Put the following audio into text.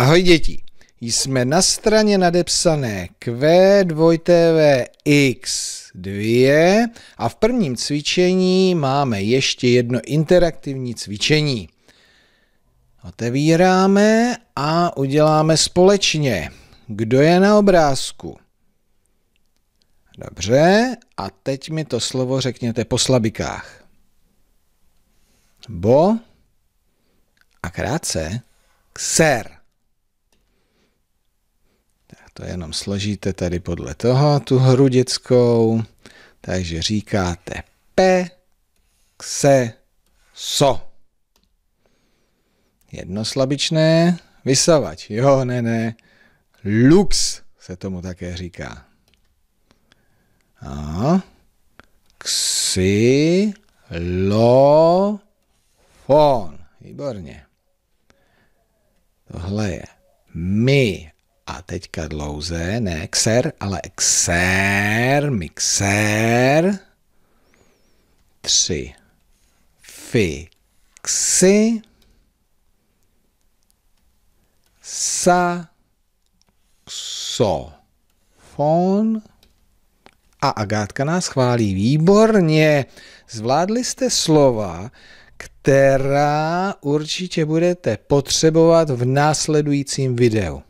Ahoj děti, jsme na straně nadepsané Q2TVX2 a v prvním cvičení máme ještě jedno interaktivní cvičení. Otevíráme a uděláme společně. Kdo je na obrázku? Dobře, a teď mi to slovo řekněte po slabikách. Bo a krátce Ser. To jenom složíte tady podle toho, tu hru dětskou. Takže říkáte P, se, so. Jednoslabičné, vysavač, jo, ne, ne. Lux se tomu také říká. A xylofon. Výborně. Tohle je my a teďka dlouze, ne xer, ale xer, mixer, tři fixy, fon. a Agátka nás chválí. Výborně! Zvládli jste slova, která určitě budete potřebovat v následujícím videu.